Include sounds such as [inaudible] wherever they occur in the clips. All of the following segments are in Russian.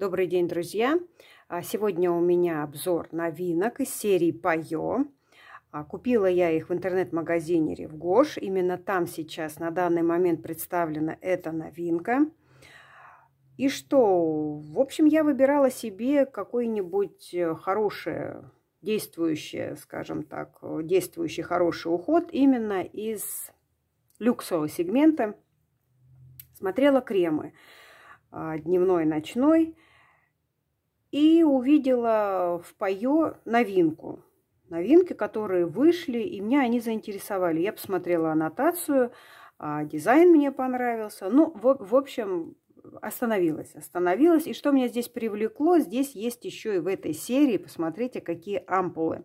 Добрый день, друзья! А, сегодня у меня обзор новинок из серии «Пое». А, купила я их в интернет-магазине «Ревгош». Именно там сейчас на данный момент представлена эта новинка. И что? В общем, я выбирала себе какой нибудь э, хороший действующий, скажем так, э, действующий хороший уход именно из люксового сегмента. Смотрела кремы а, дневной, и ночной – и увидела в Пайо новинку. Новинки, которые вышли, и меня они заинтересовали. Я посмотрела аннотацию, а дизайн мне понравился. Ну, в, в общем, остановилась. Остановилась. И что меня здесь привлекло? Здесь есть еще и в этой серии, посмотрите, какие ампулы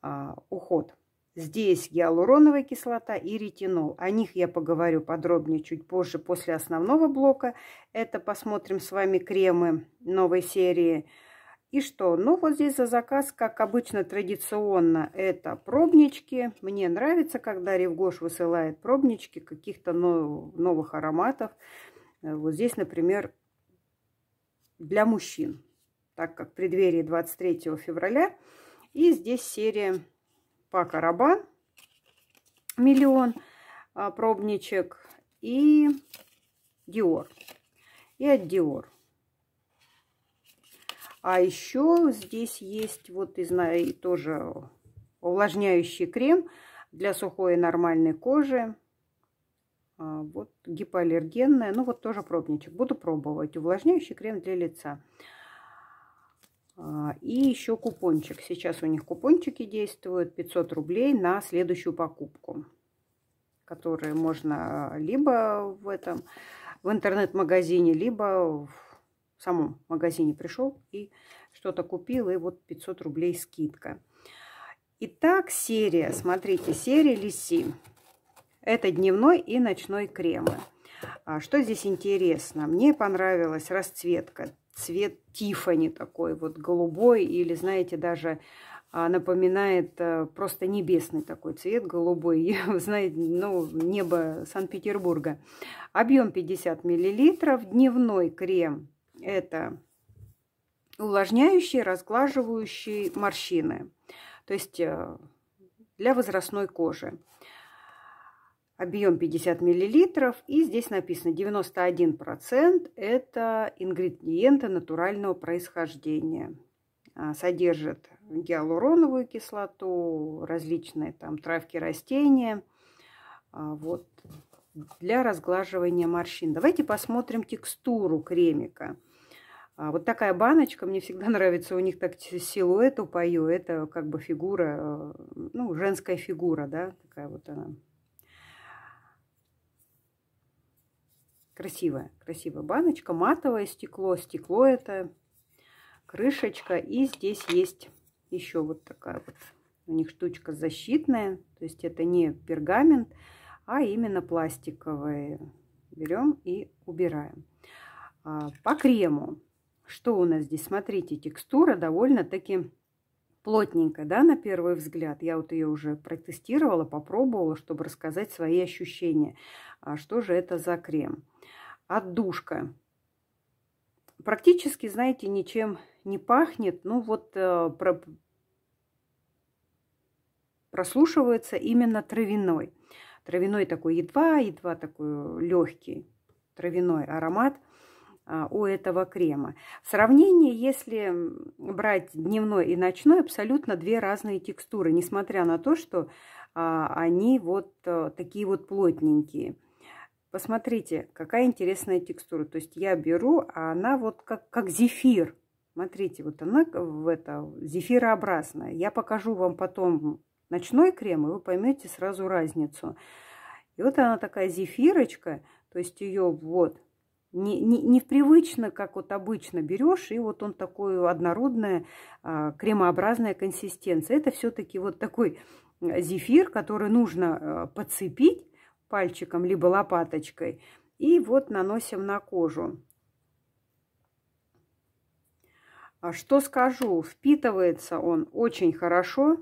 а, уход. Здесь гиалуроновая кислота и ретинол. О них я поговорю подробнее чуть позже после основного блока. Это посмотрим с вами кремы новой серии. И что? Ну, вот здесь за заказ, как обычно, традиционно, это пробнички. Мне нравится, когда Ревгош высылает пробнички каких-то новых ароматов. Э, вот здесь, например, для мужчин, так как в преддверии 23 февраля. И здесь серия пак Арабан миллион а, пробничек и Диор. И от Диор. А еще здесь есть вот из тоже увлажняющий крем для сухой и нормальной кожи. А, вот гипоаллергенная. Ну вот тоже пробничек. Буду пробовать. Увлажняющий крем для лица. А, и еще купончик. Сейчас у них купончики действуют. 500 рублей на следующую покупку. Которые можно а, либо в этом в интернет-магазине, либо в самом магазине пришел и что-то купил. И вот 500 рублей скидка. Итак, серия. Смотрите, серия Лиси. Это дневной и ночной кремы. А что здесь интересно? Мне понравилась расцветка. Цвет Тифани такой вот голубой или, знаете, даже а, напоминает э, просто небесный такой цвет, голубой, [laughs] знаете, ну, небо Санкт-Петербурга. Объем 50 мл, дневной крем – это увлажняющий, разглаживающий морщины, то есть э, для возрастной кожи объем 50 миллилитров И здесь написано 91% это ингредиенты натурального происхождения. А, содержит гиалуроновую кислоту, различные там травки, растения. А, вот для разглаживания морщин. Давайте посмотрим текстуру кремика. А, вот такая баночка, мне всегда [laughs] нравится у них так силуэт упою. Это как бы фигура, э, ну, женская фигура, да, такая вот она Красивая, красивая баночка. Матовое стекло, стекло это, крышечка. И здесь есть еще вот такая вот у них штучка защитная. То есть это не пергамент, а именно пластиковые. Берем и убираем. А, по крему. Что у нас здесь? Смотрите, текстура довольно-таки плотненько, да, на первый взгляд. Я вот ее уже протестировала, попробовала, чтобы рассказать свои ощущения. А что же это за крем? Отдушка. Практически, знаете, ничем не пахнет. Ну вот э, про... прослушивается именно травяной. Травяной такой едва, едва такой э, легкий травяной аромат – а, у этого крема. В сравнении, если брать дневной и ночной, абсолютно две разные текстуры, несмотря на то, что а, они вот а, такие вот плотненькие. Посмотрите, какая интересная текстура. То есть я беру, а она вот как, как зефир. Смотрите, вот она в это зефирообразная. Я покажу вам потом ночной крем, и вы поймете сразу разницу. И вот она такая зефирочка, то есть ее вот не, не, не привычно, как вот обычно берешь, и вот он такой однородная а, кремообразная консистенция. Это все-таки вот такой э, зефир, который нужно э, подцепить пальчиком либо лопаточкой, и вот наносим на кожу. А что скажу, впитывается он очень хорошо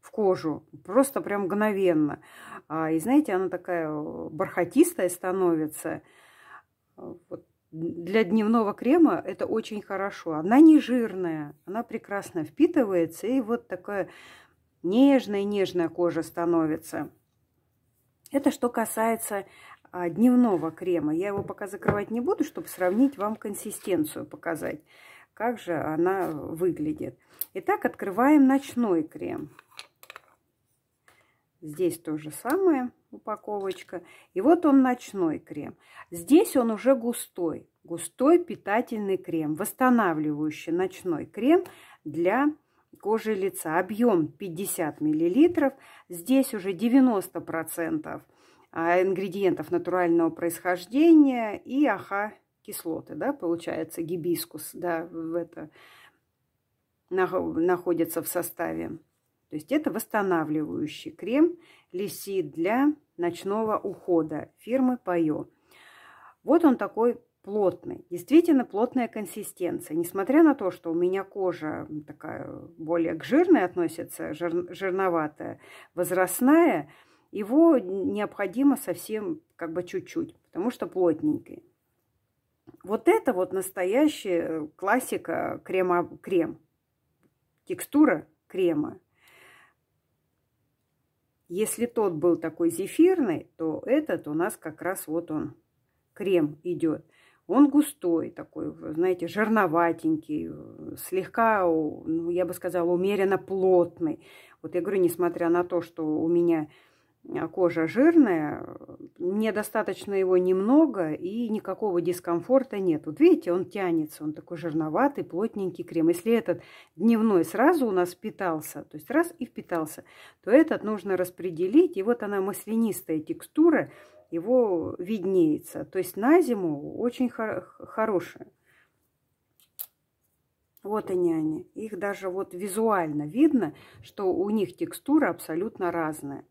в кожу, просто прям мгновенно. А, и знаете, она такая э, бархатистая становится – а, вот для дневного крема это очень хорошо. Она не жирная, она прекрасно впитывается, и вот такая нежная-нежная кожа становится. Это что касается а, дневного крема. Я его пока закрывать не буду, чтобы сравнить вам консистенцию, показать, как же она выглядит. Итак, открываем ночной крем. Здесь то же самое упаковочка. И вот он ночной крем. Здесь он уже густой. Густой питательный крем, восстанавливающий ночной крем для кожи лица. Объем 50 мл. Здесь уже 90% а, ингредиентов натурального происхождения и аха кислоты, да, получается, гибискус, да, в это находится в составе. То есть это восстанавливающий крем лисит для ночного ухода фирмы Пайо. Вот он такой плотный, действительно плотная консистенция. Несмотря на то, что у меня кожа такая более к жирной относится, жир, жирноватая, возрастная, его необходимо совсем как бы чуть-чуть, потому что плотненький. Вот это вот настоящая классика крема, крем. Текстура крема. Если тот был такой зефирный, то этот у нас как раз вот он, крем идет. Он густой такой, знаете, жирноватенький, слегка, ну, я бы сказала, умеренно плотный. Вот я говорю, несмотря на то, что у меня а, кожа жирная, недостаточно его немного и никакого дискомфорта нет. Вот видите, он тянется, он такой жирноватый, плотненький крем. Если этот дневной сразу у нас впитался, то есть раз и впитался, то этот нужно распределить. И вот она маслянистая текстура, его виднеется. То есть на зиму очень хор хорошая. Вот они они. Их даже вот визуально видно, что у них текстура абсолютно разная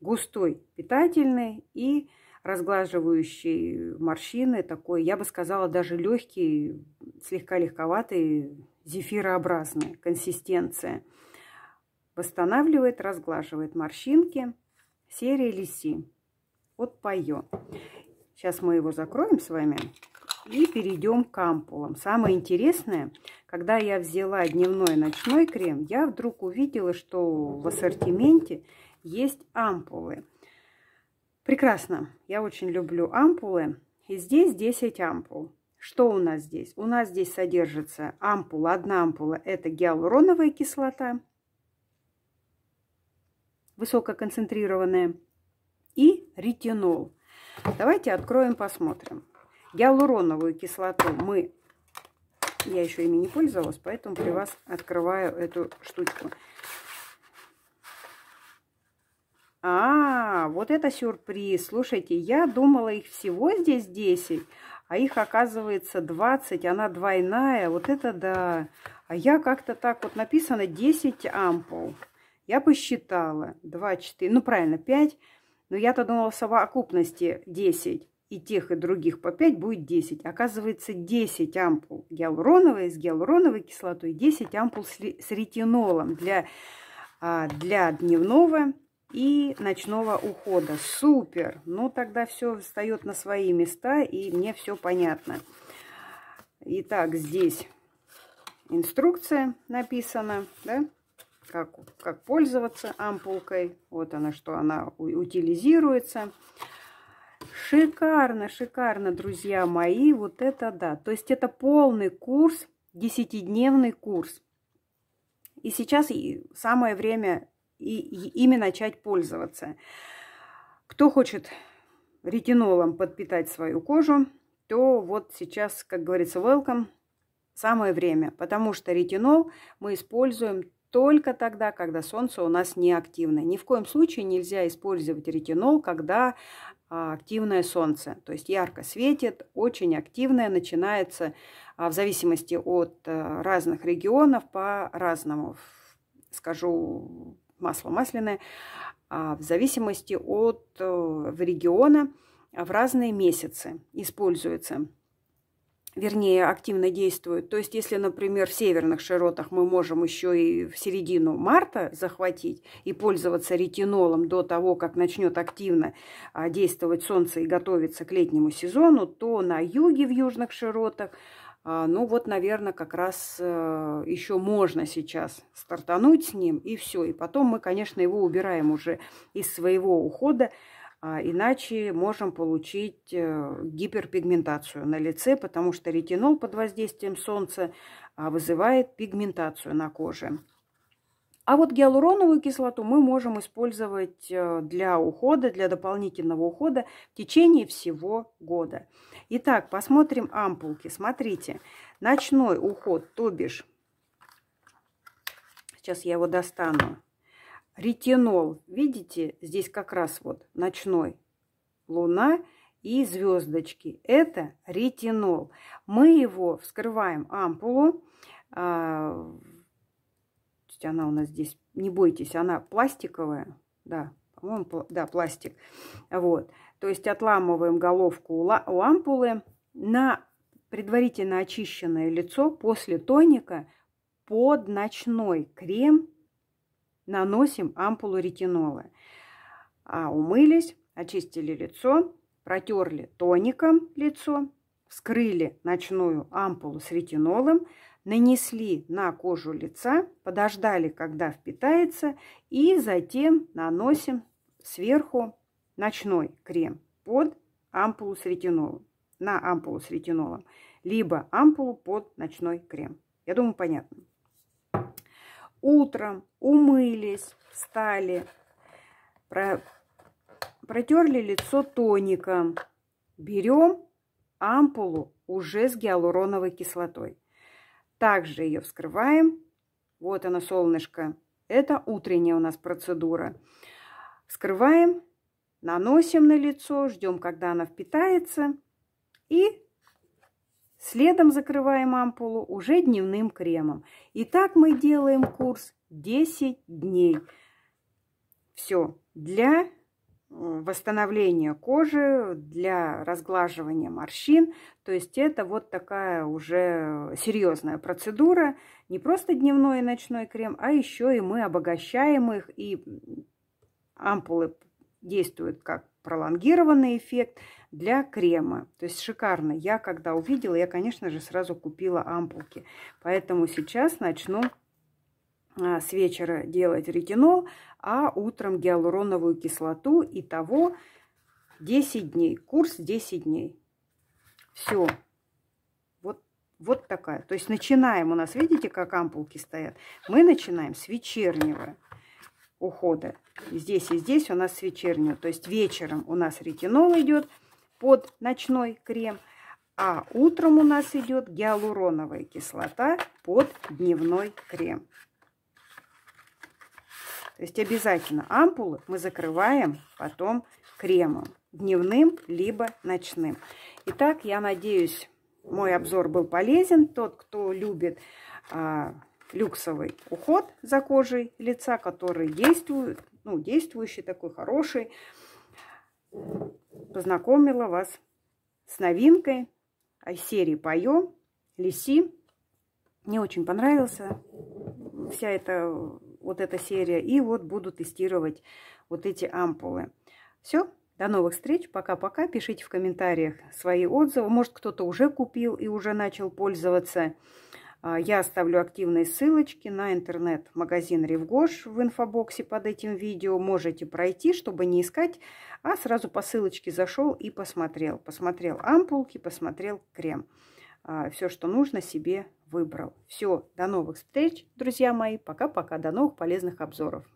густой, питательный и разглаживающий морщины, такой, я бы сказала, даже легкий, слегка легковатый, зефирообразный, консистенция. Восстанавливает, разглаживает морщинки. Серия Лиси от Пайо. Сейчас мы его закроем с вами и перейдем к ампулам. Самое интересное, когда я взяла дневной и ночной крем, я вдруг увидела, что в ассортименте есть ампулы. Прекрасно. Я очень люблю ампулы. И здесь 10 ампул. Что у нас здесь? У нас здесь содержится ампула. Одна ампула – это гиалуроновая кислота, высококонцентрированная, и ретинол. Давайте откроем, посмотрим. Гиалуроновую кислоту мы... Я еще ими не пользовалась, поэтому при вас открываю эту штучку. А, вот это сюрприз. Слушайте, я думала, их всего здесь 10, а их оказывается 20, она двойная. Вот это да. А я как-то так вот написано 10 ампул. Я посчитала 2, 4, ну правильно, 5. Но я-то думала в совокупности 10. И тех, и других по 5 будет 10. Оказывается, 10 ампул гиалуроновой с гиалуроновой кислотой, 10 ампул с ретинолом для, а, для дневного и ночного ухода. Супер! Ну, тогда все встает на свои места, и мне все понятно. Итак, здесь инструкция написана, да? Как, как пользоваться ампулкой. Вот она, что она утилизируется. Шикарно, шикарно, друзья мои. Вот это да. То есть это полный курс, десятидневный курс. И сейчас самое время и, и ими начать пользоваться. Кто хочет ретинолом подпитать свою кожу, то вот сейчас, как говорится, welcome, самое время, потому что ретинол мы используем только тогда, когда солнце у нас не активно. Ни в коем случае нельзя использовать ретинол, когда а, активное солнце, то есть ярко светит, очень активное, начинается а, в зависимости от а, разных регионов по-разному. Скажу масло масляное, а, в зависимости от э, региона а, в разные месяцы используется. Вернее, активно действует. То есть, если, например, в северных широтах мы можем еще и в середину марта захватить и пользоваться ретинолом до того, как начнет активно а, действовать солнце и готовиться к летнему сезону, то на юге, в южных широтах – а, ну вот, наверное, как раз э, еще можно сейчас стартануть с ним, и все. И потом мы, конечно, его убираем уже из своего ухода, а иначе можем получить э, гиперпигментацию на лице, потому что ретинол под воздействием солнца а, вызывает пигментацию на коже. А вот гиалуроновую кислоту мы можем использовать э, для ухода, для дополнительного ухода в течение всего года. Итак, посмотрим ампулки. Смотрите, ночной уход, то бишь, сейчас я его достану, ретинол. Видите, здесь как раз вот ночной луна и звездочки. Это ретинол. Мы его вскрываем ампулу. А, она у нас здесь, не бойтесь, она пластиковая. Да, по-моему, да, пластик. Вот. То есть отламываем головку у ампулы на предварительно очищенное лицо после тоника под ночной крем наносим ампулу ретинола. А умылись, очистили лицо, протерли тоником лицо, вскрыли ночную ампулу с ретинолом, нанесли на кожу лица, подождали, когда впитается, и затем наносим сверху ночной крем под ампулу с ретинолом, на ампулу с ретинолом, либо ампулу под ночной крем. Я думаю, понятно. Утром умылись, встали, про... протерли лицо тоником. Берем ампулу уже с гиалуроновой кислотой. Также ее вскрываем. Вот она, солнышко. Это утренняя у нас процедура. Вскрываем наносим на лицо, ждем, когда она впитается. И следом закрываем ампулу уже дневным кремом. И так мы делаем курс 10 дней. Все для э, восстановления кожи, для разглаживания морщин. То есть это вот такая уже серьезная процедура. Не просто дневной и ночной крем, а еще и мы обогащаем их и ампулы действует как пролонгированный эффект для крема. То есть шикарно. Я когда увидела, я, конечно же, сразу купила ампулки. Поэтому сейчас начну а, с вечера делать ретинол, а утром гиалуроновую кислоту. и того 10 дней. Курс 10 дней. Все. Вот, вот такая. То есть начинаем у нас, видите, как ампулки стоят? Мы начинаем с вечернего ухода. Здесь и здесь у нас с вечернего. То есть вечером у нас ретинол идет под ночной крем, а утром у нас идет гиалуроновая кислота под дневной крем. То есть обязательно ампулы мы закрываем потом кремом дневным либо ночным. Итак, я надеюсь, мой обзор был полезен. Тот, кто любит а, люксовый уход за кожей лица, который действует, ну, действующий такой хороший. Познакомила вас с новинкой из серии «Поем», «Лиси». Мне очень понравился вся эта вот эта серия. И вот буду тестировать вот эти ампулы. Все, до новых встреч. Пока-пока. Пишите в комментариях свои отзывы. Может, кто-то уже купил и уже начал пользоваться. А, я оставлю активные ссылочки на интернет-магазин Ревгош в инфобоксе под этим видео. Можете пройти, чтобы не искать, а сразу по ссылочке зашел и посмотрел. Посмотрел ампулки, посмотрел крем. А, Все, что нужно, себе выбрал. Все, до новых встреч, друзья мои. Пока-пока, до новых полезных обзоров.